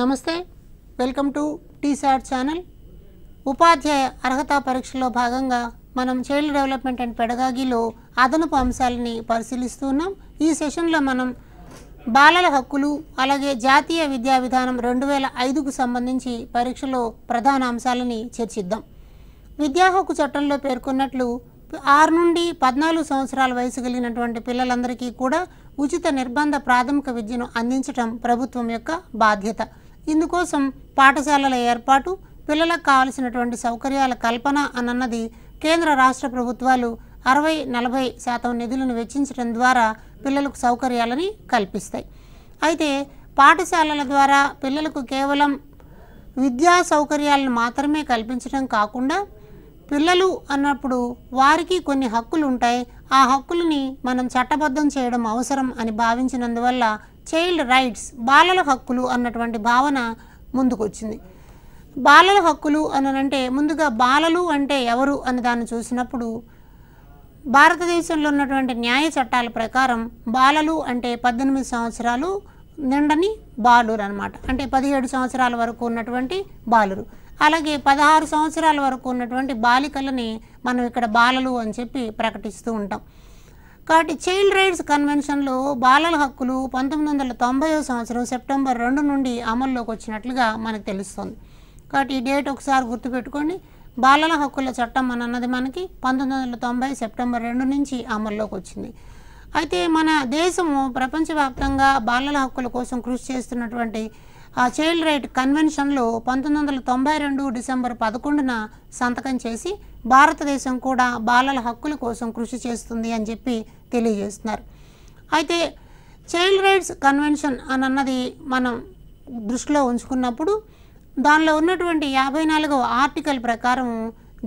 నమస్తే welcome to T-SAT channel ఉపాధ్యాయ అర్హత పరీక్షలో భాగంగా మనం చైల్డ్ డెవలప్మెంట్ అండ్ పెడగాగిలో అదనపు అంశాలని పరిశీలిస్తున్నాం ఈ సెషన్లో మనం బాలల హక్కులు అలాగే జాతీయ విద్యా విధానం రెండు వేల ఐదుకు సంబంధించి పరీక్షలో ప్రధాన అంశాలని చర్చిద్దాం విద్యా హక్కు చట్టంలో పేర్కొన్నట్లు ఆరు నుండి పద్నాలుగు సంవత్సరాల వయసు కలిగినటువంటి పిల్లలందరికీ కూడా ఉచిత నిర్బంధ ప్రాథమిక విద్యను అందించడం ప్రభుత్వం యొక్క బాధ్యత ఇందుకోసం పాఠశాలల ఏర్పాటు పిల్లలకు కావలసినటువంటి సౌకర్యాల కల్పన అన్నది కేంద్ర రాష్ట్ర ప్రభుత్వాలు అరవై నలభై శాతం నిధులను వెచ్చించడం ద్వారా పిల్లలకు సౌకర్యాలని కల్పిస్తాయి అయితే పాఠశాలల ద్వారా పిల్లలకు కేవలం విద్యా సౌకర్యాలను మాత్రమే కల్పించడం కాకుండా పిల్లలు అన్నప్పుడు వారికి కొన్ని హక్కులు ఉంటాయి ఆ హక్కులని మనం చట్టబద్ధం చేయడం అవసరం అని భావించినందువల్ల చైల్డ్ రైట్స్ బాలల హక్కులు అన్నటువంటి భావన ముందుకొచ్చింది బాలల హక్కులు అనంటే ముందుగా బాలలు అంటే ఎవరు అని దాన్ని చూసినప్పుడు భారతదేశంలో ఉన్నటువంటి న్యాయ చట్టాల ప్రకారం బాలలు అంటే పద్దెనిమిది సంవత్సరాలు నిండని బాలురు అనమాట అంటే పదిహేడు సంవత్సరాల వరకు ఉన్నటువంటి బాలురు అలాగే పదహారు సంవత్సరాల వరకు ఉన్నటువంటి బాలికలని మనం ఇక్కడ బాలలు అని చెప్పి ప్రకటిస్తూ ఉంటాం కాబట్టి చైల్డ్ రైట్స్ కన్వెన్షన్లో బాలల హక్కులు పంతొమ్మిది వందల తొంభై సంవత్సరం సెప్టెంబర్ రెండు నుండి అమల్లోకి వచ్చినట్లుగా మనకు తెలుస్తుంది కాబట్టి ఈ డేట్ ఒకసారి గుర్తుపెట్టుకోండి బాలల హక్కుల చట్టం అని అన్నది మనకి పంతొమ్మిది వందల తొంభై సెప్టెంబర్ రెండు నుంచి అమల్లోకి వచ్చింది అయితే మన దేశము ప్రపంచవ్యాప్తంగా బాలల హక్కుల కోసం కృషి చేస్తున్నటువంటి ఆ చైల్డ్ రైట్ కన్వెన్షన్లో పంతొమ్మిది వందల తొంభై రెండు డిసెంబర్ పదకొండున సంతకం చేసి భారతదేశం కూడా బాలల హక్కుల కోసం కృషి చేస్తుంది అని చెప్పి తెలియజేస్తున్నారు అయితే చైల్డ్ రైట్స్ కన్వెన్షన్ అని అన్నది మనం దృష్టిలో ఉంచుకున్నప్పుడు దానిలో ఉన్నటువంటి యాభై నాలుగవ ఆర్టికల్ ప్రకారం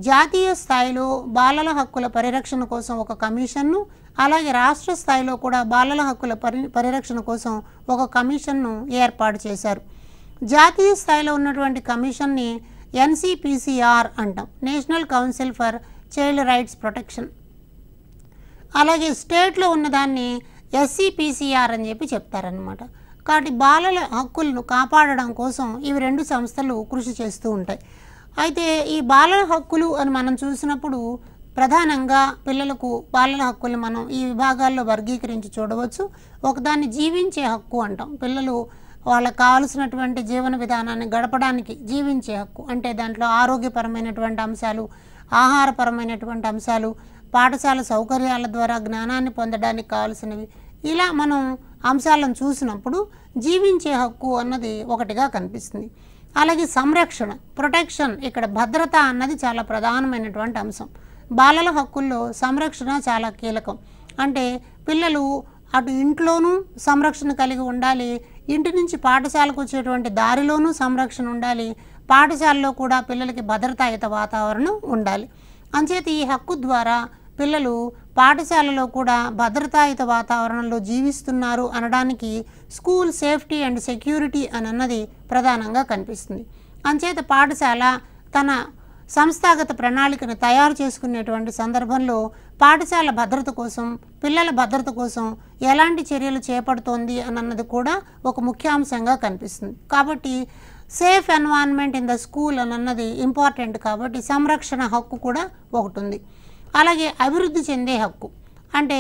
జాతీయ స్థాయిలో బాలల హక్కుల పరిరక్షణ కోసం ఒక కమిషన్ను అలాగే రాష్ట్ర స్థాయిలో కూడా బాలల హక్కుల పరి పరిరక్షణ కోసం ఒక కమిషన్ను ఏర్పాటు చేశారు జాతీయ స్థాయిలో ఉన్నటువంటి కమిషన్ని ఎన్సిపిసిఆర్ అంటాం national council for child rights protection అలాగే స్టేట్లో ఉన్నదాన్ని ఎస్సీపీసీఆర్ అని చెప్పి చెప్తారనమాట కాబట్టి బాలల హక్కులను కాపాడడం కోసం ఇవి రెండు సంస్థలు కృషి చేస్తూ ఉంటాయి అయితే ఈ బాలల హక్కులు అని మనం చూసినప్పుడు ప్రధానంగా పిల్లలకు బాలల హక్కులు మనం ఈ విభాగాల్లో వర్గీకరించి చూడవచ్చు ఒకదాన్ని జీవించే హక్కు అంటాం పిల్లలు వాళ్ళకు కావలసినటువంటి జీవన విధానాన్ని గడపడానికి జీవించే హక్కు అంటే దాంట్లో ఆరోగ్యపరమైనటువంటి అంశాలు ఆహారపరమైనటువంటి అంశాలు పాఠశాల సౌకర్యాల ద్వారా జ్ఞానాన్ని పొందడానికి కావలసినవి ఇలా మనం అంశాలను చూసినప్పుడు జీవించే హక్కు అన్నది ఒకటిగా కనిపిస్తుంది అలాగే సంరక్షణ ప్రొటెక్షన్ ఇక్కడ భద్రత అన్నది చాలా ప్రధానమైనటువంటి అంశం బాలల హక్కుల్లో సంరక్షణ చాలా కీలకం అంటే పిల్లలు అటు ఇంట్లోనూ సంరక్షణ కలిగి ఉండాలి ఇంటి నుంచి పాఠశాలకు వచ్చేటువంటి దారిలోనూ సంరక్షణ ఉండాలి పాఠశాలలో కూడా పిల్లలకి భద్రతాయుత వాతావరణం ఉండాలి అంచేత ఈ హక్కు ద్వారా పిల్లలు పాఠశాలలో కూడా భద్రతాయుత వాతావరణంలో జీవిస్తున్నారు అనడానికి స్కూల్ సేఫ్టీ అండ్ సెక్యూరిటీ అని అన్నది ప్రధానంగా కనిపిస్తుంది అంచేత పాఠశాల తన సంస్థాగత ప్రణాళికను తయారు చేసుకునేటువంటి సందర్భంలో పాఠశాల భద్రత కోసం పిల్లల భద్రత కోసం ఎలాంటి చర్యలు చేపడుతోంది అన్నది కూడా ఒక ముఖ్యాంశంగా కనిపిస్తుంది కాబట్టి safe environment in the school అన్నది ఇంపార్టెంట్ కాబట్టి సంరక్షణ హక్కు కూడా ఒకటి ఉంది అలాగే అభివృద్ధి చెందే హక్కు అంటే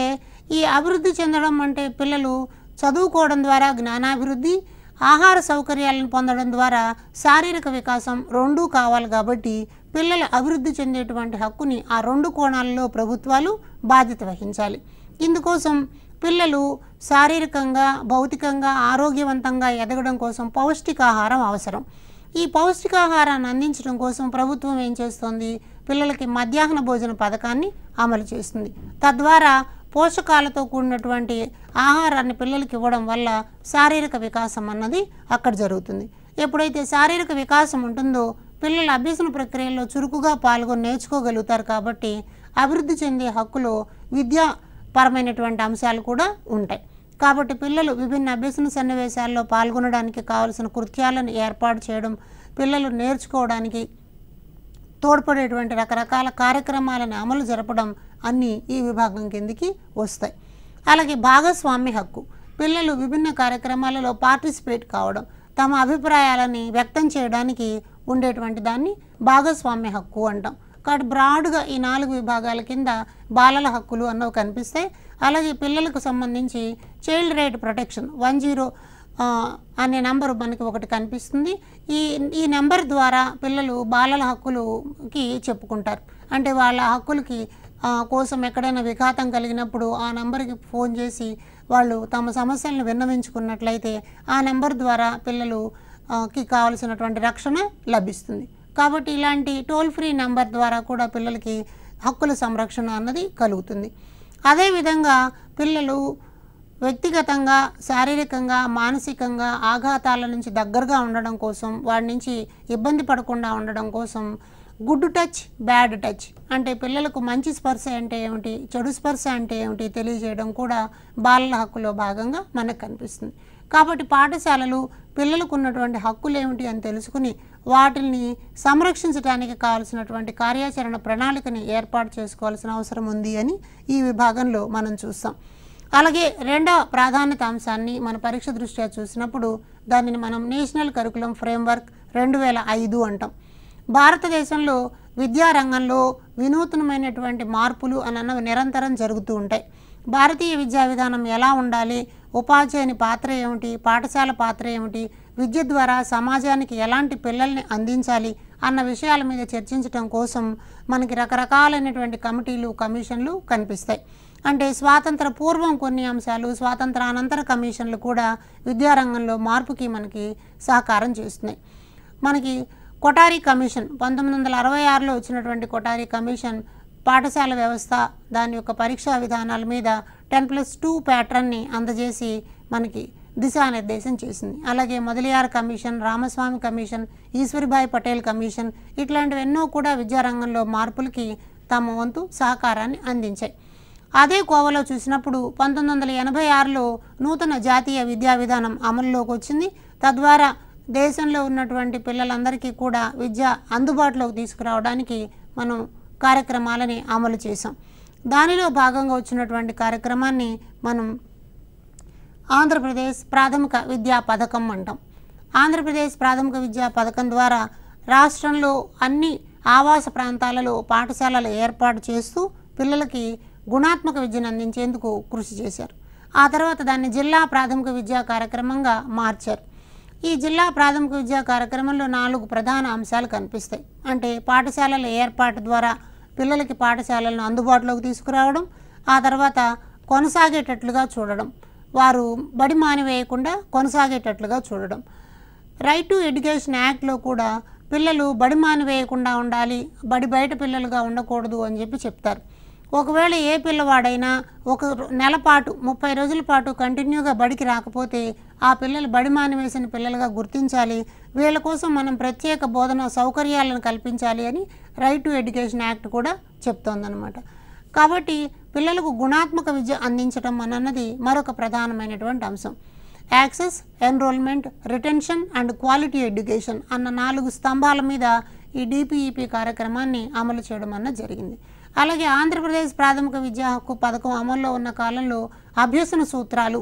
ఈ అభివృద్ధి చెందడం అంటే పిల్లలు చదువుకోవడం ద్వారా జ్ఞానాభివృద్ధి ఆహార సౌకర్యాలను పొందడం ద్వారా శారీరక వికాసం రెండూ కావాలి కాబట్టి పిల్లలు అభివృద్ధి చెందేటువంటి హక్కుని ఆ రెండు కోణాల్లో ప్రభుత్వాలు బాధ్యత వహించాలి ఇందుకోసం పిల్లలు శారీరకంగా భౌతికంగా ఆరోగ్యవంతంగా ఎదగడం కోసం పౌష్టికాహారం అవసరం ఈ పౌష్టికాహారాన్ని అందించడం కోసం ప్రభుత్వం ఏం చేస్తోంది పిల్లలకి మధ్యాహ్న భోజన పథకాన్ని అమలు చేస్తుంది తద్వారా పోషకాలతో కూడినటువంటి ఆహారాన్ని పిల్లలకి ఇవ్వడం వల్ల శారీరక వికాసం అన్నది అక్కడ జరుగుతుంది ఎప్పుడైతే శారీరక వికాసం ఉంటుందో పిల్లల అభ్యసన ప్రక్రియలో చురుకుగా పాల్గొని నేర్చుకోగలుగుతారు కాబట్టి అభివృద్ధి చెందే హక్కులు విద్యాపరమైనటువంటి అంశాలు కూడా ఉంటాయి కాబట్టి పిల్లలు విభిన్న అభ్యసన సన్నివేశాల్లో పాల్గొనడానికి కావలసిన కృత్యాలను ఏర్పాటు చేయడం పిల్లలు నేర్చుకోవడానికి తోడ్పడేటువంటి రకరకాల కార్యక్రమాలను అమలు జరపడం అన్నీ ఈ విభాగం కిందికి వస్తాయి అలాగే భాగస్వామ్య హక్కు పిల్లలు విభిన్న కార్యక్రమాలలో పార్టిసిపేట్ కావడం తమ అభిప్రాయాలని వ్యక్తం చేయడానికి ఉండేటువంటి దాన్ని భాగస్వామ్య హక్కు అంటాం కాబట్టి బ్రాడ్గా ఈ నాలుగు విభాగాల కింద బాలల హక్కులు అన్నవి కనిపిస్తాయి అలాగే పిల్లలకు సంబంధించి child right protection one zero అనే నెంబర్ మనకి ఒకటి కనిపిస్తుంది ఈ ఈ నెంబర్ ద్వారా పిల్లలు బాలల హక్కులుకి చెప్పుకుంటారు అంటే వాళ్ళ హక్కులకి కోసం ఎక్కడైనా విఘాతం కలిగినప్పుడు ఆ నెంబర్కి ఫోన్ చేసి వాళ్ళు తమ సమస్యలను విన్నవించుకున్నట్లయితే ఆ నెంబర్ ద్వారా పిల్లలుకి కావలసినటువంటి రక్షణ లభిస్తుంది కాబట్టి ఇలాంటి టోల్ ఫ్రీ నెంబర్ ద్వారా కూడా పిల్లలకి హక్కుల సంరక్షణ అన్నది కలుగుతుంది అదేవిధంగా పిల్లలు వ్యక్తిగతంగా శారీరకంగా మానసికంగా ఆఘాతాల నుంచి దగ్గరగా ఉండడం కోసం వాడి నుంచి ఇబ్బంది పడకుండా ఉండడం కోసం గుడ్ టచ్ బ్యాడ్ టచ్ అంటే పిల్లలకు మంచి స్పర్శ అంటే ఏమిటి చెడు స్పర్శ అంటే ఏమిటి తెలియజేయడం కూడా బాలల హక్కులో భాగంగా మనకు కనిపిస్తుంది కాబట్టి పాఠశాలలు పిల్లలకు ఉన్నటువంటి హక్కులు ఏమిటి అని తెలుసుకుని వాటిని సంరక్షించడానికి కావలసినటువంటి కార్యాచరణ ప్రణాళికని ఏర్పాటు చేసుకోవాల్సిన అవసరం ఉంది అని ఈ విభాగంలో మనం చూస్తాం అలాగే రెండవ ప్రాధాన్యత అంశాన్ని మన పరీక్ష దృష్ట్యా చూసినప్పుడు దానిని మనం నేషనల్ కరికులం ఫ్రేమ్వర్క్ రెండు వేల ఐదు అంటాం భారతదేశంలో విద్యారంగంలో వినూత్నమైనటువంటి మార్పులు అన్నవి నిరంతరం జరుగుతూ ఉంటాయి భారతీయ విద్యా విధానం ఎలా ఉండాలి ఉపాధ్యాయుని పాత్ర ఏమిటి పాఠశాల పాత్ర ఏమిటి విద్య ద్వారా సమాజానికి ఎలాంటి పిల్లల్ని అందించాలి అన్న విషయాల మీద చర్చించడం కోసం మనకి రకరకాలైనటువంటి కమిటీలు కమిషన్లు కనిపిస్తాయి అంటే స్వాతంత్ర పూర్వం కొన్ని అంశాలు స్వాతంత్ర అనంతర కమిషన్లు కూడా విద్యారంగంలో మార్పుకి మనకి సహకారం చేస్తున్నాయి మనకి కొటారి కమిషన్ పంతొమ్మిది వందల అరవై ఆరులో వచ్చినటువంటి కొటారి కమిషన్ పాఠశాల వ్యవస్థ దాని యొక్క పరీక్షా విధానాల మీద టెన్ ప్లస్ టూ ప్యాటర్న్ని అందజేసి మనకి దిశానిర్దేశం చేసింది అలాగే Mudaliar commission Ramaswamy commission Ishwarbhai Patel commission ఎన్నో కూడా విద్యారంగంలో మార్పులకి తమ వంతు సహకారాన్ని అందించాయి అదే కోవలో చూసినప్పుడు పంతొమ్మిది వందల ఎనభై ఆరులో నూతన జాతీయ విద్యా విధానం అమల్లోకి వచ్చింది తద్వారా దేశంలో ఉన్నటువంటి పిల్లలందరికీ కూడా విద్య అందుబాటులోకి తీసుకురావడానికి మనం కార్యక్రమాలని అమలు చేశాం దానిలో భాగంగా వచ్చినటువంటి కార్యక్రమాన్ని మనం ఆంధ్రప్రదేశ్ ప్రాథమిక విద్యా పథకం అంటాం ఆంధ్రప్రదేశ్ ప్రాథమిక విద్యా పథకం ద్వారా రాష్ట్రంలో అన్ని ఆవాస ప్రాంతాలలో పాఠశాలలు ఏర్పాటు చేస్తూ పిల్లలకి గుణాత్మక విద్యను అందించేందుకు కృషి చేశారు ఆ తర్వాత దాన్ని జిల్లా ప్రాథమిక విద్యా కార్యక్రమంగా మార్చారు ఈ జిల్లా ప్రాథమిక విద్యా కార్యక్రమంలో నాలుగు ప్రధాన అంశాలు కనిపిస్తాయి అంటే పాఠశాలల ఏర్పాటు ద్వారా పిల్లలకి పాఠశాలలను అందుబాటులోకి తీసుకురావడం ఆ తర్వాత కొనసాగేటట్లుగా చూడడం వారు బడి మానివేయకుండా కొనసాగేటట్లుగా చూడడం రైట్ టు ఎడ్యుకేషన్ యాక్ట్లో కూడా పిల్లలు బడి మానివేయకుండా ఉండాలి బడి బయట పిల్లలుగా ఉండకూడదు అని చెప్పి చెప్తారు ఒకవేళ ఏ పిల్లవాడైనా ఒక నెల పాటు ముప్పై రోజుల పాటు కంటిన్యూగా బడికి రాకపోతే ఆ పిల్లలు బడి మానివేసిన పిల్లలుగా గుర్తించాలి వీళ్ళ కోసం మనం ప్రత్యేక బోధన సౌకర్యాలను కల్పించాలి అని రైట్ టు ఎడ్యుకేషన్ యాక్ట్ కూడా చెప్తోందనమాట కాబట్టి పిల్లలకు గుణాత్మక విద్య అందించడం అన్నది మరొక ప్రధానమైనటువంటి అంశం access enrolment retention and quality education అన్న నాలుగు స్తంభాల మీద ఈ డిపిఈపి కార్యక్రమాన్ని అమలు చేయడం అన్నది జరిగింది అలాగే ఆంధ్రప్రదేశ్ ప్రాథమిక విద్యా హక్కు పథకం అమల్లో ఉన్న కాలంలో అభ్యసన సూత్రాలు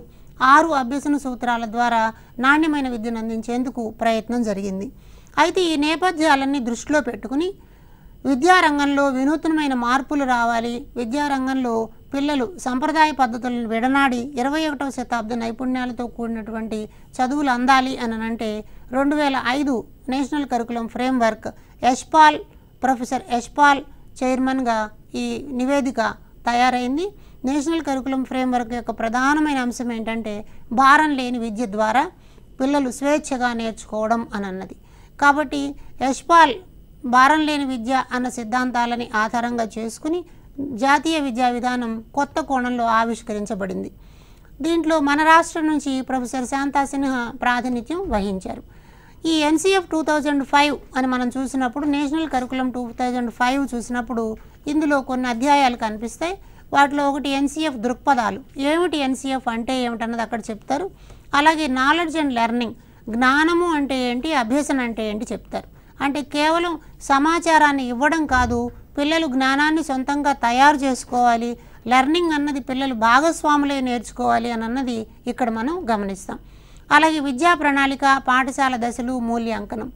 ఆరు అభ్యసన సూత్రాల ద్వారా నాణ్యమైన విద్యను అందించేందుకు ప్రయత్నం జరిగింది అయితే ఈ నేపథ్యాలన్నీ దృష్టిలో పెట్టుకుని విద్యారంగంలో వినూత్నమైన మార్పులు రావాలి విద్యారంగంలో పిల్లలు సంప్రదాయ పద్ధతులను విడనాడి ఇరవై ఒకటవ శతాబ్ద నైపుణ్యాలతో కూడినటువంటి చదువులు అందాలి అని అంటే రెండు వేల ఐదు national curriculum framework Yashpal professor Yashpal చైర్మన్గా ఈ నివేదిక తయారైంది నేషనల్ కరికులం ఫ్రేమ్వర్క్ యొక్క ప్రధానమైన అంశం ఏంటంటే భారం లేని విద్య ద్వారా పిల్లలు స్వేచ్ఛగా నేర్చుకోవడం అని అన్నది కాబట్టి యశ్పాల్ భారం లేని విద్య అన్న సిద్ధాంతాలని ఆధారంగా చేసుకుని జాతీయ విద్యా విధానం కొత్త కోణంలో ఆవిష్కరించబడింది దీంట్లో మన రాష్ట్రం నుంచి ప్రొఫెసర్ శాంతా సిన్హా ప్రాతినిధ్యం వహించారు ఈ ఎన్సీఎఫ్ టూ థౌజండ్ ఫైవ్ అని మనం చూసినప్పుడు national curriculum two thousand five చూసినప్పుడు ఇందులో కొన్ని అధ్యాయాలు కనిపిస్తాయి వాటిలో ఒకటి ఎన్సీఎఫ్ దృక్పథాలు ఏమిటి ఎన్సీఎఫ్ అంటే ఏమిటన్నది అక్కడ చెప్తారు అలాగే నాలెడ్జ్ అండ్ లెర్నింగ్ జ్ఞానము అంటే ఏంటి అభ్యసన అంటే ఏంటి చెప్తారు అంటే కేవలం సమాచారాన్ని ఇవ్వడం కాదు పిల్లలు జ్ఞానాన్ని సొంతంగా తయారు చేసుకోవాలి లెర్నింగ్ అన్నది పిల్లలు భాగస్వాములే నేర్చుకోవాలి అని అన్నది ఇక్కడ మనం గమనిస్తాం అలాగే విద్యా ప్రణాళిక పాఠశాల దశలు మూల్యాంకనం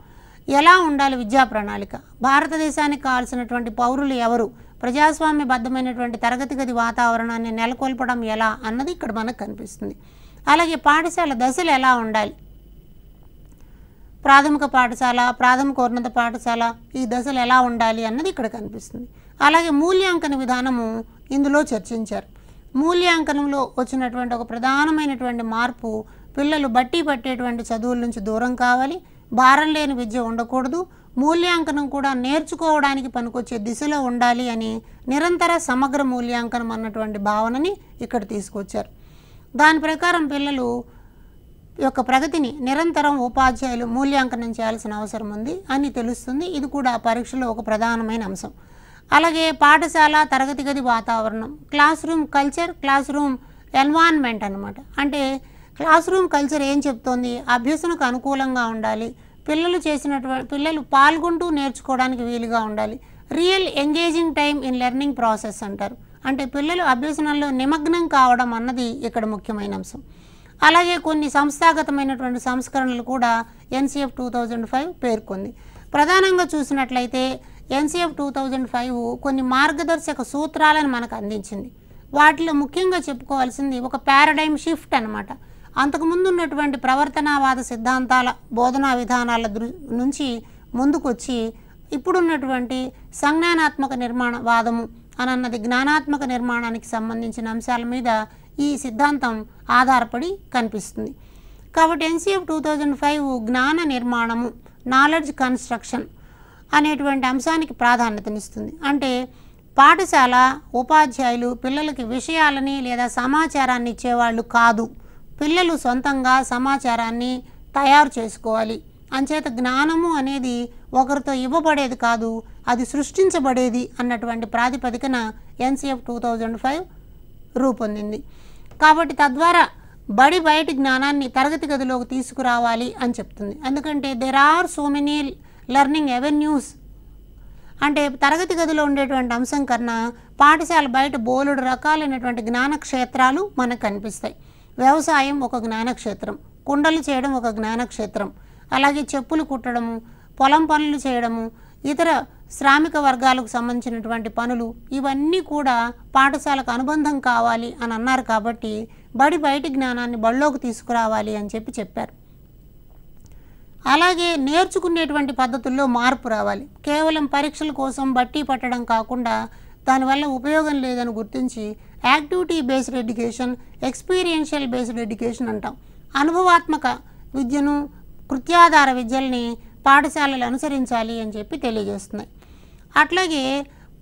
ఎలా ఉండాలి విద్యా ప్రణాళిక భారతదేశానికి కావాల్సినటువంటి పౌరులు ఎవరు ప్రజాస్వామ్యబద్ధమైనటువంటి తరగతి గది వాతావరణాన్ని నెలకొల్పడం ఎలా అన్నది ఇక్కడ మనకు కనిపిస్తుంది అలాగే పాఠశాల దశలు ఎలా ఉండాలి ప్రాథమిక పాఠశాల ప్రాథమిక ఉన్నత పాఠశాల ఈ దశలు ఎలా ఉండాలి అన్నది ఇక్కడ కనిపిస్తుంది అలాగే మూల్యాంకన విధానము ఇందులో చర్చించారు మూల్యాంకనంలో వచ్చినటువంటి ఒక ప్రధానమైనటువంటి మార్పు పిల్లలు బట్టి పట్టేటువంటి చదువుల నుంచి దూరం కావాలి భారం లేని విద్య ఉండకూడదు మూల్యాంకనం కూడా నేర్చుకోవడానికి పనికొచ్చే దిశలో ఉండాలి అని నిరంతర సమగ్ర మూల్యాంకనం అన్నటువంటి భావనని ఇక్కడ తీసుకొచ్చారు దాని ప్రకారం పిల్లలు యొక్క ప్రగతిని నిరంతరం ఉపాధ్యాయులు మూల్యాంకనం చేయాల్సిన అవసరం ఉంది అని తెలుస్తుంది ఇది కూడా పరీక్షలో ఒక ప్రధానమైన అంశం అలాగే పాఠశాల తరగతి గది వాతావరణం classroom culture classroom environment అనమాట అంటే క్లాస్ రూమ్ కల్చర్ ఏం చెప్తోంది అభ్యసనకు అనుకూలంగా ఉండాలి పిల్లలు చేసినటువంటి పిల్లలు పాల్గొంటూ నేర్చుకోవడానికి వీలుగా ఉండాలి real engaging time in learning process అంటారు అంటే పిల్లలు అభ్యసనంలో నిమగ్నం కావడం అన్నది ఇక్కడ ముఖ్యమైన అంశం అలాగే కొన్ని సంస్థాగతమైనటువంటి సంస్కరణలు కూడా ఎన్సీఎఫ్ టూ థౌజండ్ ఫైవ్ పేర్కొంది ప్రధానంగా చూసినట్లయితే ఎన్సీఎఫ్ టూ థౌజండ్ ఫైవ్ కొన్ని మార్గదర్శక సూత్రాలను మనకు అందించింది వాటిలో ముఖ్యంగా చెప్పుకోవాల్సింది ఒక పారాడైమ్ షిఫ్ట్ అనమాట అంతకుముందు ఉన్నటువంటి ప్రవర్తనావాద సిద్ధాంతాల బోధనా విధానాల నుంచి ముందుకొచ్చి ఇప్పుడున్నటువంటి సంజ్ఞానాత్మక నిర్మాణ అని అన్నది జ్ఞానాత్మక నిర్మాణానికి సంబంధించిన అంశాల మీద ఈ సిద్ధాంతం ఆధారపడి కనిపిస్తుంది కాబట్టి ఎన్సీఎఫ్ టూ థౌజండ్ ఫైవ్ జ్ఞాన నిర్మాణము నాలెడ్జ్ కన్స్ట్రక్షన్ అనేటువంటి అంశానికి ప్రాధాన్యతనిస్తుంది అంటే పాఠశాల ఉపాధ్యాయులు పిల్లలకి విషయాలని లేదా సమాచారాన్ని ఇచ్చేవాళ్ళు కాదు పిల్లలు సొంతంగా సమాచారాన్ని తయారు చేసుకోవాలి అంచేత జ్ఞానము అనేది ఒకరితో ఇవ్వబడేది కాదు అది సృష్టించబడేది అన్నటువంటి ప్రాతిపదికన ఎన్సిఎఫ్ టూ థౌజండ్ ఫైవ్ రూపొందింది కాబట్టి తద్వారా బడి బయటి జ్ఞానాన్ని తరగతి గదిలోకి తీసుకురావాలి అని చెప్తుంది ఎందుకంటే there are so many learning avenues అంటే తరగతి గదిలో ఉండేటువంటి అంశం కన్నా పాఠశాల బయట బోలుడు రకాలైనటువంటి జ్ఞాన క్షేత్రాలు మనకు కనిపిస్తాయి వ్యవసాయం ఒక జ్ఞానక్షేత్రం కుండలు చేయడం ఒక జ్ఞానక్షేత్రం అలాగే చెప్పులు కుట్టడము పొలం పనులు చేయడము ఇతర శ్రామిక వర్గాలకు సంబంధించినటువంటి పనులు ఇవన్నీ కూడా పాఠశాలకు అనుబంధం కావాలి అని అన్నారు కాబట్టి బడి బయటి జ్ఞానాన్ని బడిలోకి తీసుకురావాలి అని చెప్పి చెప్పారు అలాగే నేర్చుకునేటువంటి పద్ధతుల్లో మార్పు రావాలి కేవలం పరీక్షల కోసం బట్టి పట్టడం కాకుండా దానివల్ల ఉపయోగం లేదని గుర్తించి activity based education experiential based education అంటాం అనుభవాత్మక విద్యను కృత్యాధార విద్యల్ని పాఠశాలలు అనుసరించాలి అని చెప్పి తెలియజేస్తున్నాయి అట్లాగే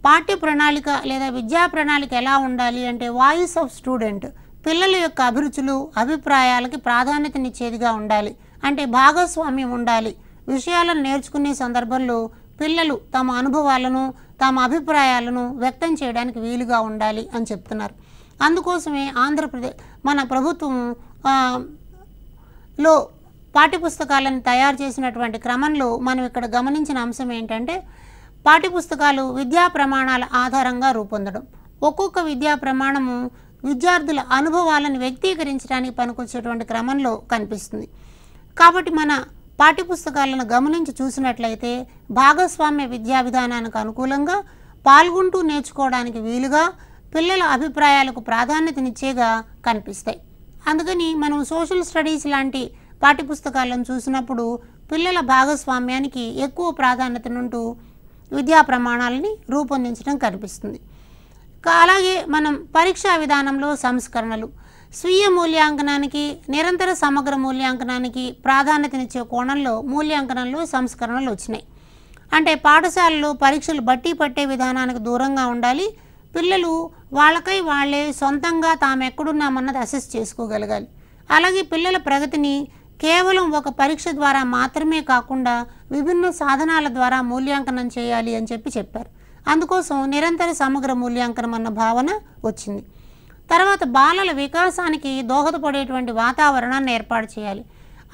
పాఠ్య ప్రణాళిక లేదా విద్యా ప్రణాళిక ఎలా ఉండాలి అంటే వాయిస్ ఆఫ్ స్టూడెంట్ పిల్లల యొక్క అభిరుచులు అభిప్రాయాలకి ప్రాధాన్యతనిచ్చేదిగా ఉండాలి అంటే భాగస్వామ్యం ఉండాలి విషయాలను నేర్చుకునే సందర్భంలో పిల్లలు తమ అనుభవాలను తమ అభిప్రాయాలను వ్యక్తం చేయడానికి వీలుగా ఉండాలి అని చెప్తున్నారు అందుకోసమే ఆంధ్రప్రదేశ్ మన ప్రభుత్వం లో పాఠ్యపుస్తకాలను తయారు చేసినటువంటి క్రమంలో మనం ఇక్కడ గమనించిన అంశం ఏంటంటే పాఠ్యపుస్తకాలు విద్యా ప్రమాణాల ఆధారంగా రూపొందడం ఒక్కొక్క విద్యా ప్రమాణము విద్యార్థుల అనుభవాలను వ్యక్తీకరించడానికి పనికొచ్చేటువంటి క్రమంలో కనిపిస్తుంది కాబట్టి మన పాఠ్యపుస్తకాలను గమనించి చూసినట్లయితే భాగస్వామ్య విద్యా విధానానికి అనుకూలంగా పాల్గొంటూ నేర్చుకోవడానికి వీలుగా పిల్లల అభిప్రాయాలకు ప్రాధాన్యతనిచ్చేగా కనిపిస్తాయి అందుకని మనం సోషల్ స్టడీస్ లాంటి పాఠ్యపుస్తకాలను చూసినప్పుడు పిల్లల భాగస్వామ్యానికి ఎక్కువ ప్రాధాన్యతనుంటూ విద్యా ప్రమాణాలని రూపొందించడం కనిపిస్తుంది అలాగే మనం పరీక్షా విధానంలో సంస్కరణలు స్వీయ మూల్యాంకనానికి నిరంతర సమగ్ర మూల్యాంకనానికి ప్రాధాన్యతనిచ్చే కోణంలో మూల్యాంకనాలు సంస్కరణలు వచ్చినాయి అంటే పాఠశాలలు పరీక్షలు బట్టి పట్టే విధానానికి దూరంగా ఉండాలి పిల్లలు వాళ్ళకై వాళ్ళే సొంతంగా తాము ఎక్కడున్నామన్నది అసెస్ చేసుకోగలగాలి అలాగే పిల్లల ప్రగతిని కేవలం ఒక పరీక్ష ద్వారా మాత్రమే కాకుండా విభిన్న సాధనాల ద్వారా మూల్యాంకనం చేయాలి అని చెప్పి చెప్పారు అందుకోసం నిరంతర సమగ్ర మూల్యాంకనం అన్న భావన వచ్చింది తర్వాత బాలల వికాసానికి దోహదపడేటువంటి వాతావరణాన్ని ఏర్పాటు చేయాలి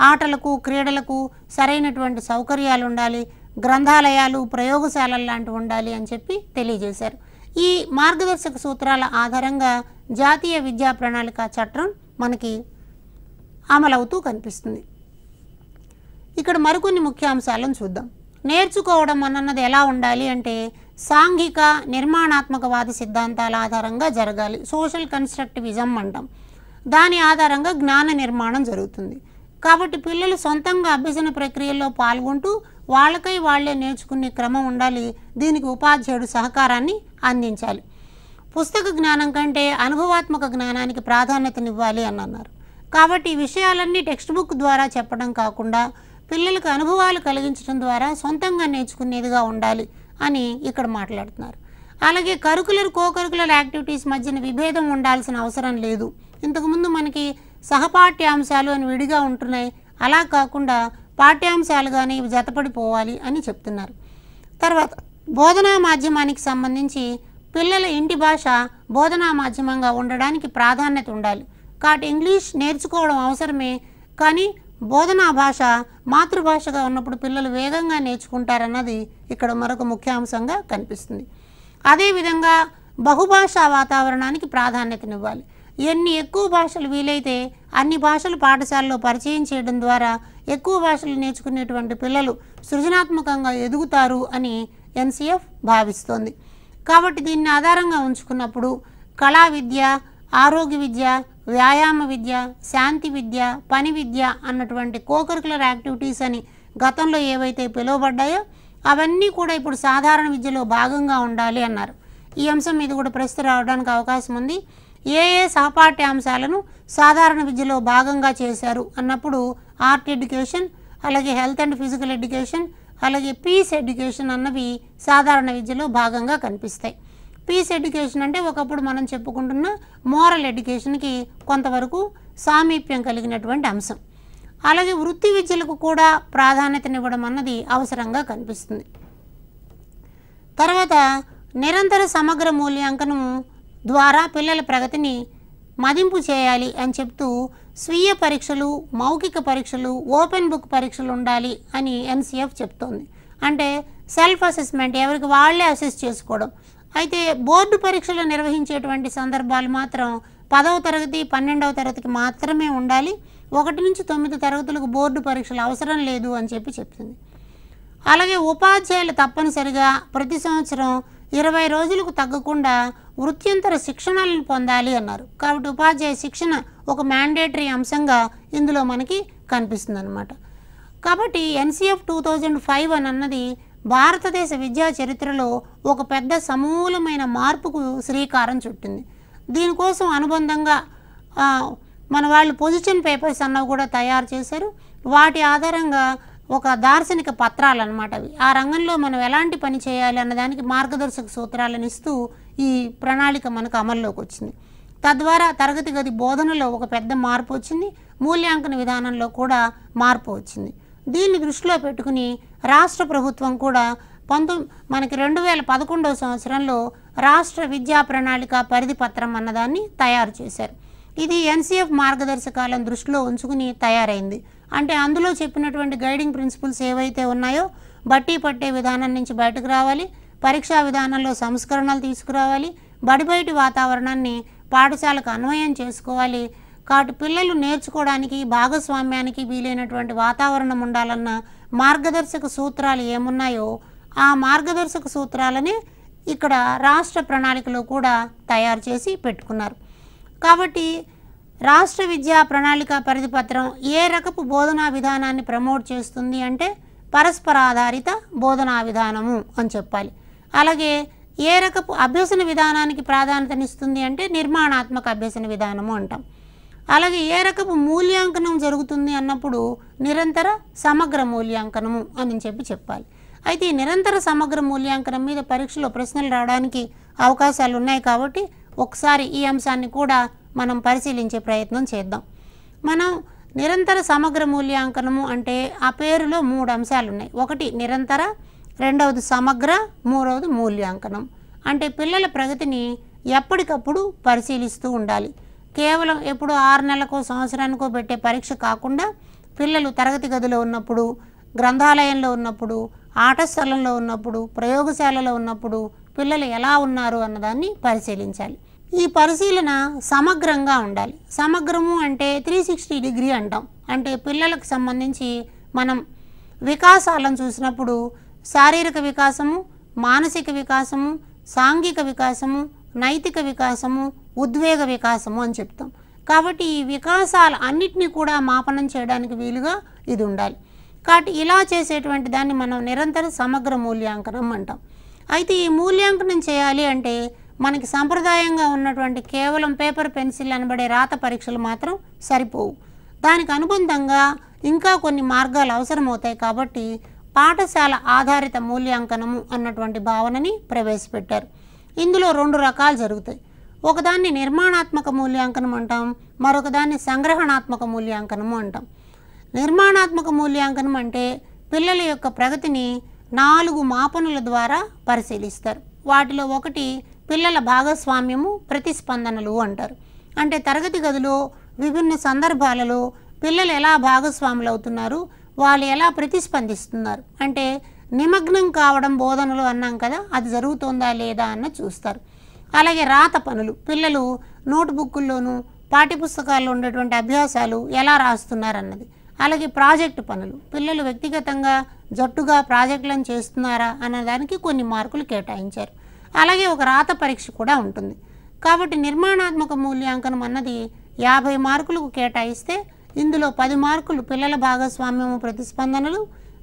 ఆటలకు క్రీడలకు సరైనటువంటి సౌకర్యాలు ఉండాలి గ్రంథాలయాలు ప్రయోగశాలలు లాంటివి ఉండాలి అని చెప్పి తెలియజేశారు ఈ మార్గదర్శక సూత్రాల ఆధారంగా జాతీయ విద్యా ప్రణాళిక చట్టం మనకి అమలవుతూ కనిపిస్తుంది ఇక్కడ మరికొన్ని ముఖ్య అంశాలను చూద్దాం నేర్చుకోవడం అన్నది ఎలా ఉండాలి అంటే సాంఘిక నిర్మాణాత్మకవాద సిద్ధాంతాల ఆధారంగా జరగాలి సోషల్ కన్స్ట్రక్టివిజం అంటాం దాని ఆధారంగా జ్ఞాన నిర్మాణం జరుగుతుంది కాబట్టి పిల్లలు సొంతంగా అభ్యసన ప్రక్రియల్లో పాల్గొంటూ వాళ్ళకై వాళ్లే నేర్చుకునే క్రమం ఉండాలి దీనికి ఉపాధ్యాయుడు సహకారాన్ని అందించాలి పుస్తక జ్ఞానం కంటే అనుభవాత్మక జ్ఞానానికి ప్రాధాన్యతనివ్వాలి అని అన్నారు కాబట్టి ఈ విషయాలన్నీ టెక్స్ట్ బుక్ ద్వారా చెప్పడం కాకుండా పిల్లలకు అనుభవాలు కలిగించడం ద్వారా సొంతంగా నేర్చుకునేదిగా ఉండాలి అని ఇక్కడ మాట్లాడుతున్నారు అలాగే కరికులర్ కో కరికులర్ యాక్టివిటీస్ మధ్యన విభేదం ఉండాల్సిన అవసరం లేదు ఇంతకుముందు మనకి సహపాఠ్యాంశాలు అని విడిగా ఉంటున్నాయి అలా కాకుండా పాఠ్యాంశాలు కానీ జతపడిపోవాలి అని చెప్తున్నారు తర్వాత బోధనా మాధ్యమానికి సంబంధించి పిల్లల ఇంటి భాష బోధనా మాధ్యమంగా ఉండడానికి ప్రాధాన్యత ఉండాలి కాబట్టి ఇంగ్లీష్ నేర్చుకోవడం అవసరమే కానీ బోధనా భాష మాతృభాషగా ఉన్నప్పుడు పిల్లలు వేగంగా నేర్చుకుంటారన్నది ఇక్కడ మరొక ముఖ్య అంశంగా కనిపిస్తుంది అదేవిధంగా బహుభాషా వాతావరణానికి ప్రాధాన్యతనివ్వాలి ఎన్ని ఎక్కువ భాషలు వీలైతే అన్ని భాషలు పాఠశాలలో పరిచయం చేయడం ద్వారా ఎక్కువ భాషలు నేర్చుకునేటువంటి పిల్లలు సృజనాత్మకంగా ఎదుగుతారు అని ఎన్సిఎఫ్ భావిస్తోంది కాబట్టి దీన్ని ఆధారంగా ఉంచుకున్నప్పుడు కళా విద్య ఆరోగ్య విద్య వ్యాయామ విద్య శాంతి విద్య పని విద్య అన్నటువంటి కోకరికులర్ యాక్టివిటీస్ అని గతంలో ఏవైతే పిలువబడ్డాయో అవన్నీ కూడా ఇప్పుడు సాధారణ విద్యలో భాగంగా ఉండాలి అన్నారు ఈ అంశం మీద కూడా ప్రస్తుతం రావడానికి అవకాశం ఉంది ఏ ఏ అంశాలను సాధారణ విద్యలో భాగంగా చేశారు అన్నప్పుడు ఆర్ట్ ఎడ్యుకేషన్ అలాగే హెల్త్ అండ్ ఫిజికల్ ఎడ్యుకేషన్ అలాగే పీస్ ఎడ్యుకేషన్ అన్నవి సాధారణ విద్యలో భాగంగా కనిపిస్తాయి పీస్ ఎడ్యుకేషన్ అంటే ఒకప్పుడు మనం చెప్పుకుంటున్న మోరల్ ఎడ్యుకేషన్కి కొంతవరకు సామీప్యం కలిగినటువంటి అంశం అలాగే వృత్తి విద్యలకు కూడా ప్రాధాన్యతనివ్వడం అన్నది అవసరంగా కనిపిస్తుంది తర్వాత నిరంతర సమగ్ర మూల్యాంకనం ద్వారా పిల్లల ప్రగతిని మదింపు చేయాలి అని చెప్తూ స్వీయ పరీక్షలు మౌఖిక పరీక్షలు ఓపెన్ బుక్ పరీక్షలు ఉండాలి అని ఎన్సీఎఫ్ చెప్తోంది అంటే సెల్ఫ్ అసెస్మెంట్ ఎవరికి వాళ్ళే అసెస్ చేసుకోవడం అయితే బోర్డు పరీక్షలు నిర్వహించేటువంటి సందర్భాలు మాత్రం పదవ తరగతి పన్నెండవ తరగతికి మాత్రమే ఉండాలి ఒకటి నుంచి తొమ్మిది తరగతులకు బోర్డు పరీక్షలు అవసరం లేదు అని చెప్పి చెప్తుంది అలాగే ఉపాధ్యాయులు తప్పనిసరిగా ప్రతి సంవత్సరం ఇరవై రోజులకు తగ్గకుండా వృత్యంతర శిక్షణలను పొందాలి అన్నారు కాబట్టి ఉపాధ్యాయ శిక్షణ ఒక మ్యాండేటరీ అంశంగా ఇందులో మనకి కనిపిస్తుంది అనమాట కాబట్టి ఎన్సీఎఫ్ టూ థౌజండ్ ఫైవ్ అని అన్నది భారతదేశ విద్యా చరిత్రలో ఒక పెద్ద సమూలమైన మార్పుకు శ్రీకారం చుట్టింది దీనికోసం అనుబంధంగా మన వాళ్ళు పొజిషన్ పేపర్స్ అన్నవి కూడా తయారు చేశారు వాటి ఆధారంగా ఒక దార్శనిక పత్రాలు అనమాట అవి ఆ రంగంలో మనం ఎలాంటి పని చేయాలి అన్నదానికి మార్గదర్శక సూత్రాలను ఇస్తూ ఈ ప్రణాళిక మనకు అమల్లోకి వచ్చింది తద్వారా తరగతి గది బోధనలో ఒక పెద్ద మార్పు వచ్చింది మూల్యాంకన విధానంలో కూడా మార్పు వచ్చింది దీన్ని దృష్టిలో పెట్టుకుని రాష్ట్ర ప్రభుత్వం కూడా పంతొ మనకి రెండు వేల పదకొండవ సంవత్సరంలో రాష్ట్ర విద్యా ప్రణాళిక పరిధి పత్రం అన్నదాన్ని తయారు చేశారు ఇది ఎన్సీఎఫ్ మార్గదర్శకాలను దృష్టిలో ఉంచుకుని తయారైంది అంటే అందులో చెప్పినటువంటి గైడింగ్ ప్రిన్సిపల్స్ ఏవైతే ఉన్నాయో బట్టి పట్టే విధానం నుంచి బయటకు రావాలి పరీక్షా విధానంలో సంస్కరణలు తీసుకురావాలి బడి బయటి వాతావరణాన్ని పాఠశాలకు అన్వయం చేసుకోవాలి కాబట్టి పిల్లలు నేర్చుకోవడానికి భాగస్వామ్యానికి వీలైనటువంటి వాతావరణం ఉండాలన్నా మార్గదర్శక సూత్రాలు ఏమున్నాయో ఆ మార్గదర్శక సూత్రాలని ఇక్కడ రాష్ట్ర ప్రణాళికలో కూడా తయారు చేసి పెట్టుకున్నారు కాబట్టి రాష్ట్ర విద్యా ప్రణాళిక పరిధిపత్రం ఏ రకపు బోధనా విధానాన్ని ప్రమోట్ చేస్తుంది అంటే పరస్పరాధారిత బోధనా విధానము అని చెప్పాలి అలాగే ఏ రకపు అభ్యసన విధానానికి ప్రాధాన్యతనిస్తుంది అంటే నిర్మాణాత్మక అభ్యసన విధానము అంటాం అలాగే ఏ రకపు మూల్యాంకనం జరుగుతుంది అన్నప్పుడు నిరంతర సమగ్ర మూల్యాంకనము అని చెప్పి చెప్పాలి అయితే ఈ నిరంతర సమగ్ర మూల్యాంకనం మీద పరీక్షలో ప్రశ్నలు రావడానికి అవకాశాలు ఉన్నాయి కాబట్టి ఒకసారి ఈ అంశాన్ని కూడా మనం పరిశీలించే ప్రయత్నం చేద్దాం మనం నిరంతర సమగ్ర మూల్యాంకనము అంటే ఆ పేరులో మూడు అంశాలు ఉన్నాయి ఒకటి నిరంతర రెండవది సమగ్ర మూడవది మూల్యాంకనం అంటే పిల్లల ప్రగతిని ఎప్పటికప్పుడు పరిశీలిస్తూ ఉండాలి కేవలం ఎప్పుడు ఆరు నెలలకో సంవత్సరానికో పెట్టే పరీక్ష కాకుండా పిల్లలు తరగతి గదిలో ఉన్నప్పుడు గ్రంథాలయంలో ఉన్నప్పుడు ఆటస్థలంలో ఉన్నప్పుడు ప్రయోగశాలలో ఉన్నప్పుడు పిల్లలు ఎలా ఉన్నారు అన్నదాన్ని పరిశీలించాలి ఈ పరిశీలన సమగ్రంగా ఉండాలి సమగ్రము అంటే త్రీ సిక్స్టీ డిగ్రీ అంటాం అంటే పిల్లలకు సంబంధించి మనం వికాసాలను చూసినప్పుడు శారీరక వికాసము మానసిక వికాసము సాంఘిక వికాసము నైతిక వికాసము ఉద్వేగ వికాసము అని చెప్తాం కాబట్టి ఈ వికాసాలు అన్నిటినీ కూడా మాపనం చేయడానికి వీలుగా ఇది ఉండాలి కాబట్టి ఇలా చేసేటువంటి దాన్ని మనం నిరంతర సమగ్ర మూల్యాంకనం అంటాం అయితే ఈ మూల్యాంకనం చేయాలి అంటే మనకి సంప్రదాయంగా ఉన్నటువంటి కేవలం పేపర్ పెన్సిల్ అనబడే రాత పరీక్షలు మాత్రం సరిపోవు దానికి అనుబంధంగా ఇంకా కొన్ని మార్గాలు అవసరమవుతాయి కాబట్టి పాఠశాల ఆధారిత మూల్యాంకనము అన్నటువంటి భావనని ప్రవేశపెట్టారు ఇందులో రెండు రకాలు జరుగుతాయి ఒకదాన్ని నిర్మాణాత్మక మూల్యాంకనం అంటాం మరొకదాన్ని సంగ్రహణాత్మక మూల్యాంకనము అంటాం నిర్మాణాత్మక మూల్యాంకనం అంటే పిల్లల యొక్క ప్రగతిని నాలుగు మాపనుల ద్వారా పరిశీలిస్తారు వాటిలో ఒకటి పిల్లల భాగస్వామ్యము ప్రతిస్పందనలు అంటారు అంటే తరగతి గదిలో విభిన్న సందర్భాలలో పిల్లలు ఎలా భాగస్వాములు అవుతున్నారు వాళ్ళు ఎలా ప్రతిస్పందిస్తున్నారు అంటే నిమగ్నం కావడం బోధనలు అన్నాం కదా అది జరుగుతుందా లేదా అన్న చూస్తారు అలాగే రాత పనులు పిల్లలు నోట్బుక్ల్లోనూ పాఠ్యపుస్తకాల్లో ఉండేటువంటి అభ్యాసాలు ఎలా రాస్తున్నారన్నది అలాగే ప్రాజెక్టు పనులు పిల్లలు వ్యక్తిగతంగా జట్టుగా ప్రాజెక్టులను చేస్తున్నారా దానికి కొన్ని మార్కులు కేటాయించారు అలాగే ఒక రాత పరీక్ష కూడా ఉంటుంది కాబట్టి నిర్మాణాత్మక మూల్యాంకనం అన్నది యాభై మార్కులకు కేటాయిస్తే ఇందులో పది మార్కులు పిల్లల భాగస్వామ్యము ప్రతిస్పందనలు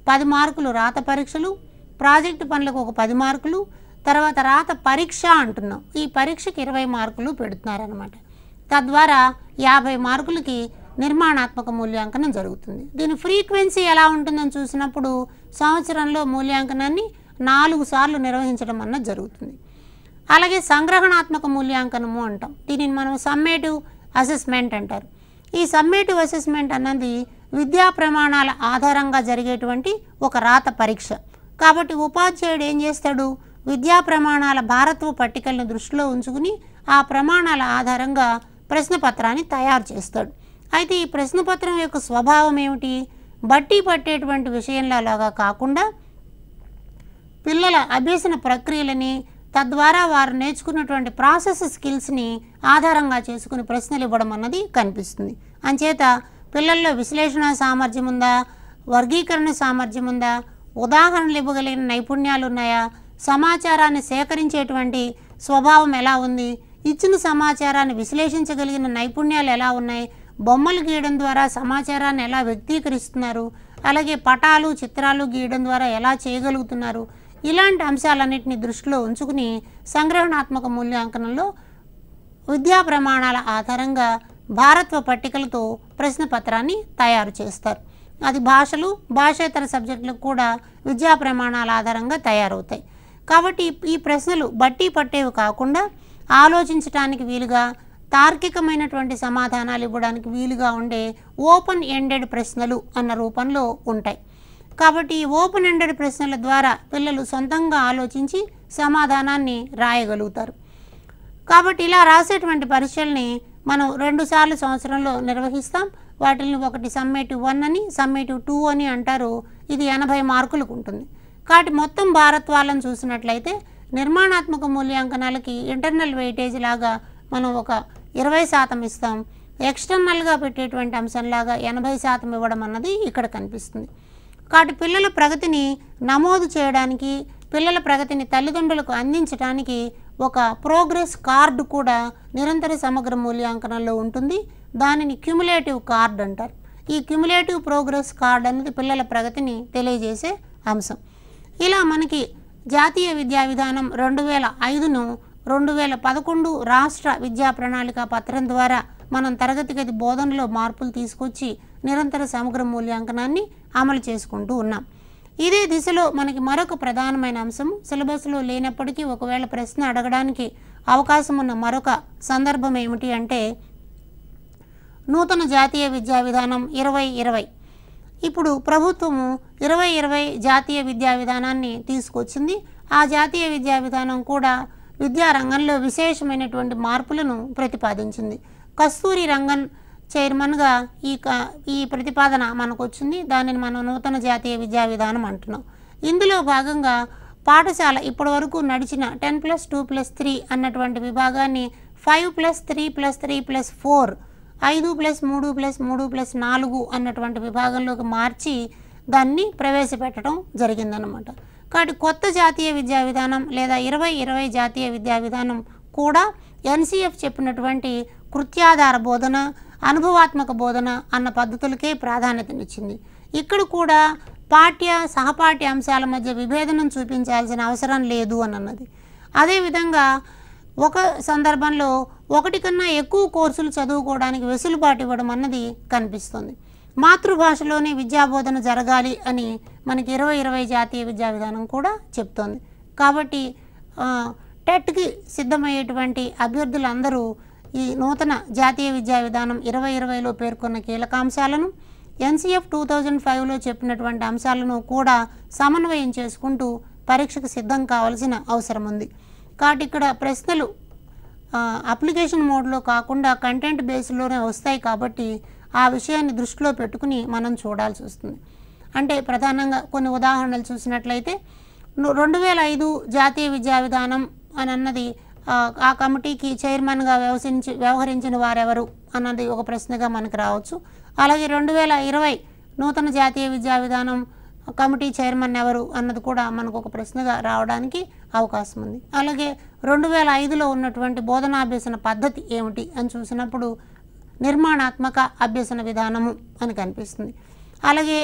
పది మార్కులు రాత పరీక్షలు ప్రాజెక్టు పనులకు ఒక పది మార్కులు తర్వాత రాత పరీక్ష అంటున్నాం ఈ పరీక్షకి ఇరవై మార్కులు పెడుతున్నారనమాట తద్వారా యాభై మార్కులకి నిర్మాణాత్మక మూల్యాంకనం జరుగుతుంది దీని ఫ్రీక్వెన్సీ ఎలా ఉంటుందని చూసినప్పుడు సంవత్సరంలో మూల్యాంకనాన్ని నాలుగు సార్లు నిర్వహించడం అన్నది జరుగుతుంది అలాగే సంగ్రహణాత్మక మూల్యాంకనము అంటాం దీనిని మనం సమ్మేటివ్ అసెస్మెంట్ అంటారు ఈ సమ్మేటివ్ అసెస్మెంట్ అన్నది విద్యా ప్రమాణాల ఆధారంగా జరిగేటువంటి ఒక రాత పరీక్ష కాబట్టి ఉపాధ్యాయుడు ఏం చేస్తాడు విద్యా ప్రమాణాల భారత్వ పట్టికలను దృష్టిలో ఉంచుకుని ఆ ప్రమాణాల ఆధారంగా ప్రశ్నపత్రాన్ని తయారు చేస్తాడు అయితే ఈ ప్రశ్నపత్రం యొక్క స్వభావం ఏమిటి బట్టి పట్టేటువంటి విషయంలాగా కాకుండా పిల్లల అభ్యసన ప్రక్రియలని తద్వారా వారు నేర్చుకున్నటువంటి ప్రాసెస్ స్కిల్స్ని ఆధారంగా చేసుకుని ప్రశ్నలు ఇవ్వడం అన్నది కనిపిస్తుంది అంచేత పిల్లల్లో విశ్లేషణ సామర్థ్యం ఉందా వర్గీకరణ సామర్థ్యం ఉందా ఉదాహరణలు ఇవ్వగలిగిన నైపుణ్యాలు ఉన్నాయా సమాచారాన్ని సేకరించేటువంటి స్వభావం ఎలా ఉంది ఇచ్చిన సమాచారాన్ని విశ్లేషించగలిగిన నైపుణ్యాలు ఎలా ఉన్నాయి బొమ్మలు గీయడం ద్వారా సమాచారాన్ని ఎలా వ్యక్తీకరిస్తున్నారు అలాగే పటాలు చిత్రాలు గీయడం ద్వారా ఎలా చేయగలుగుతున్నారు ఇలాంటి అంశాలన్నింటినీ దృష్టిలో ఉంచుకుని సంగ్రహణాత్మక మూల్యాంకనంలో విద్యా ప్రమాణాల ఆధారంగా భారత్వ పట్టికలతో ప్రశ్న పత్రాన్ని తయారు చేస్తారు అది భాషలు భాషేతర సబ్జెక్టులకు కూడా విద్యా ప్రమాణాల ఆధారంగా తయారవుతాయి కాబట్టి ఈ ప్రశ్నలు బట్టి పట్టేవి కాకుండా ఆలోచించటానికి వీలుగా తార్కికమైనటువంటి సమాధానాలు ఇవ్వడానికి వీలుగా ఉండే ఓపెన్ ఎండెడ్ ప్రశ్నలు అన్న రూపంలో ఉంటాయి కాబట్టి ఈ ఓపెన్ ఎండెడ్ ప్రశ్నల ద్వారా పిల్లలు సొంతంగా ఆలోచించి సమాధానాన్ని రాయగలుగుతారు కాబట్టి ఇలా రాసేటువంటి పరీక్షల్ని మనం రెండుసార్లు సంవత్సరంలో నిర్వహిస్తాం వాటిని ఒకటి సమ్మేటివ్ వన్ అని సమ్మేటివ్ టూ అని అంటారు ఇది ఎనభై మార్కులకు ఉంటుంది కాబట్టి మొత్తం భారత్ వాళ్ళని చూసినట్లయితే నిర్మాణాత్మక మూల్యాంకనాలకి ఇంటర్నల్ వెయిటేజ్ లాగా మనం ఒక ఇరవై శాతం ఇస్తాం ఎక్స్టర్నల్గా పెట్టేటువంటి అంశంలాగా ఎనభై శాతం ఇవ్వడం అన్నది ఇక్కడ కనిపిస్తుంది కాబట్టి పిల్లల ప్రగతిని నమోదు చేయడానికి పిల్లల ప్రగతిని తల్లిదండ్రులకు అందించడానికి ఒక ప్రోగ్రెస్ కార్డు కూడా నిరంతర సమగ్ర మూల్యాంకనంలో ఉంటుంది దానిని క్యుములేటివ్ కార్డ్ అంటారు ఈ క్యుములేటివ్ ప్రోగ్రెస్ కార్డ్ అనేది పిల్లల ప్రగతిని తెలియజేసే అంశం ఇలా మనకి జాతీయ విద్యా విధానం రెండు వేల ఐదును రెండు వేల పదకొండు రాష్ట్ర విద్యా ప్రణాళిక పత్రం ద్వారా మనం తరగతి గది బోధనలో మార్పులు తీసుకొచ్చి నిరంతర సమగ్ర మూల్యాంకనాన్ని అమలు చేసుకుంటూ ఉన్నాం ఇదే దిశలో మనకి మరొక ప్రధానమైన అంశం సిలబస్లో లేనప్పటికీ ఒకవేళ ప్రశ్న అడగడానికి అవకాశం ఉన్న మరొక సందర్భం ఏమిటి అంటే నూతన జాతీయ విద్యా విధానం ఇరవై ఇరవై ఇప్పుడు ప్రభుత్వము ఇరవై ఇరవై జాతీయ విద్యా విధానాన్ని తీసుకొచ్చింది ఆ జాతీయ విద్యా విధానం కూడా విద్యా రంగంలో విశేషమైనటువంటి మార్పులను ప్రతిపాదించింది కస్తూరి రంగన్ చైర్మన్గా ఈ ఈ ప్రతిపాదన మనకు వచ్చింది దానిని మనం నూతన జాతీయ విద్యా విధానం అంటున్నాం ఇందులో భాగంగా పాఠశాల ఇప్పటి వరకు నడిచిన ten plus two plus three అన్నటువంటి విభాగాన్ని five plus three plus three plus four ఐదు ప్లస్ మూడు ప్లస్ మూడు ప్లస్ నాలుగు అన్నటువంటి విభాగంలోకి మార్చి దాన్ని ప్రవేశపెట్టడం జరిగిందనమాట కాబట్టి కొత్త జాతీయ విద్యా విధానం లేదా ఇరవై ఇరవై జాతీయ విద్యా విధానం కూడా ఎన్సీఎఫ్ చెప్పినటువంటి కృత్యాధార బోధన అనుభవాత్మక బోధన అన్న పద్ధతులకే ప్రాధాన్యతనిచ్చింది ఇక్కడ కూడా పాఠ్య సహపాఠ్య అంశాల మధ్య విభేదనం చూపించాల్సిన అవసరం లేదు అని అన్నది అదేవిధంగా ఒక సందర్భంలో ఒకటి కన్నా ఎక్కువ కోర్సులు చదువుకోవడానికి వెసులుబాటు ఇవ్వడం అన్నది కనిపిస్తుంది మాతృభాషలోనే విద్యాబోధన జరగాలి అని మనకి ఇరవై ఇరవై జాతీయ విద్యా విధానం కూడా చెప్తోంది కాబట్టి టెట్కి సిద్ధమయ్యేటువంటి అభ్యర్థులందరూ ఈ నూతన జాతీయ విద్యా విధానం ఇరవై ఇరవైలో పేర్కొన్న కీలకాంశాలను ఎన్సీఎఫ్ టూ థౌజండ్ ఫైవ్లో చెప్పినటువంటి అంశాలను కూడా సమన్వయం చేసుకుంటూ పరీక్షకు సిద్ధం కావాల్సిన అవసరం ఉంది కాబట్టి ఇక్కడ ప్రశ్నలు అప్లికేషన్ మోడ్లో కాకుండా కంటెంట్ బేస్లోనే వస్తాయి కాబట్టి ఆ విషయాన్ని దృష్టిలో పెట్టుకుని మనం చూడాల్సి వస్తుంది అంటే ప్రధానంగా కొన్ని ఉదాహరణలు చూసినట్లయితే రెండు వేల ఐదు జాతీయ విద్యా విధానం అని అన్నది ఆ కమిటీకి చైర్మన్గా వ్యవసించి వ్యవహరించిన వారెవరు అన్నది ఒక ప్రశ్నగా మనకు రావచ్చు అలాగే రెండు వేల ఇరవై నూతన జాతీయ విద్యా విధానం కమిటీ చైర్మన్ ఎవరు అన్నది కూడా మనకు ఒక ప్రశ్నగా రావడానికి అవకాశం ఉంది అలాగే రెండు వేల ఐదులో ఉన్నటువంటి బోధనాభ్యసన పద్ధతి ఏమిటి అని చూసినప్పుడు నిర్మాణాత్మక అభ్యసన విధానము అని కనిపిస్తుంది అలాగే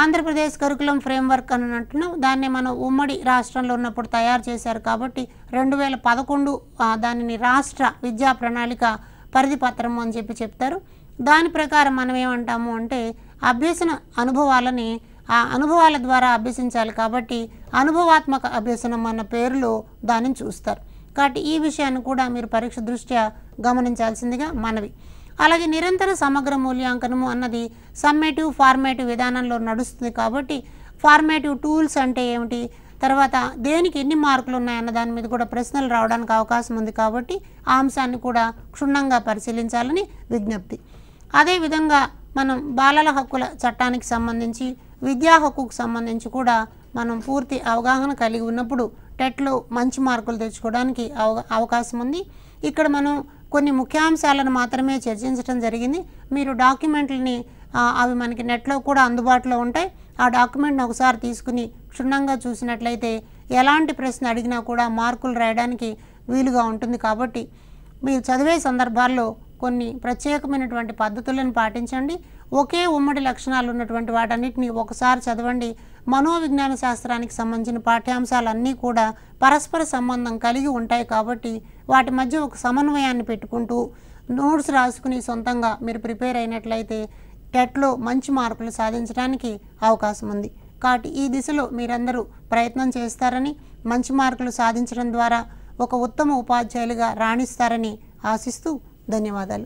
ఆంధ్రప్రదేశ్ కరికులం ఫ్రేమ్వర్క్ అని అంటున్నాం దాన్ని మనం ఉమ్మడి రాష్ట్రంలో ఉన్నప్పుడు తయారు చేశారు కాబట్టి రెండు వేల పదకొండు దానిని రాష్ట్ర విద్యా ప్రణాళిక పరిధిపత్రం అని చెప్పి చెప్తారు దాని ప్రకారం మనం ఏమంటాము అంటే అభ్యసన అనుభవాలని ఆ అనుభవాల ద్వారా అభ్యసించాలి కాబట్టి అనుభవాత్మక అభ్యసనం అన్న పేరులో దానిని చూస్తారు కాబట్టి ఈ విషయాన్ని కూడా మీరు పరీక్ష దృష్ట్యా గమనించాల్సిందిగా మనవి అలాగే నిరంతర సమగ్ర మూల్యాంకనము అన్నది సమ్మేటివ్ ఫార్మేటివ్ విధానంలో నడుస్తుంది కాబట్టి ఫార్మేటివ్ టూల్స్ అంటే ఏమిటి తర్వాత దేనికి ఎన్ని మార్కులు ఉన్నాయన్న దాని మీద కూడా ప్రశ్నలు రావడానికి అవకాశం ఉంది కాబట్టి ఆ అంశాన్ని కూడా క్షుణ్ణంగా పరిశీలించాలని విజ్ఞప్తి అదేవిధంగా మనం బాలల హక్కుల చట్టానికి సంబంధించి విద్యా హక్కుకు సంబంధించి కూడా మనం పూర్తి అవగాహన కలిగి ఉన్నప్పుడు టెట్లో మంచి మార్కులు తెచ్చుకోవడానికి అవకాశం ఉంది ఇక్కడ మనం కొన్ని ముఖ్యాంశాలను మాత్రమే చర్చించడం జరిగింది మీరు డాక్యుమెంట్లని అవి మనకి నెట్లో కూడా అందుబాటులో ఉంటాయి ఆ డాక్యుమెంట్ని ఒకసారి తీసుకుని క్షుణ్ణంగా చూసినట్లయితే ఎలాంటి ప్రశ్న అడిగినా కూడా మార్కులు రాయడానికి వీలుగా ఉంటుంది కాబట్టి మీరు చదివే సందర్భాల్లో కొన్ని ప్రత్యేకమైనటువంటి పద్ధతులను పాటించండి ఒకే ఉమ్మడి లక్షణాలు ఉన్నటువంటి వాటన్నిటిని ఒకసారి చదవండి మనోవిజ్ఞాన శాస్త్రానికి సంబంధించిన పాఠ్యాంశాలన్నీ కూడా పరస్పర సంబంధం కలిగి ఉంటాయి కాబట్టి వాటి మధ్య ఒక సమన్వయాన్ని పెట్టుకుంటూ నోట్స్ రాసుకుని సొంతంగా మీరు ప్రిపేర్ అయినట్లయితే టెట్లో మంచి మార్కులు సాధించడానికి అవకాశం ఉంది కాబట్టి ఈ దిశలో మీరందరూ ప్రయత్నం చేస్తారని మంచి మార్కులు సాధించడం ద్వారా ఒక ఉత్తమ ఉపాధ్యాయులుగా రాణిస్తారని ఆశిస్తూ ధన్యవాదాలు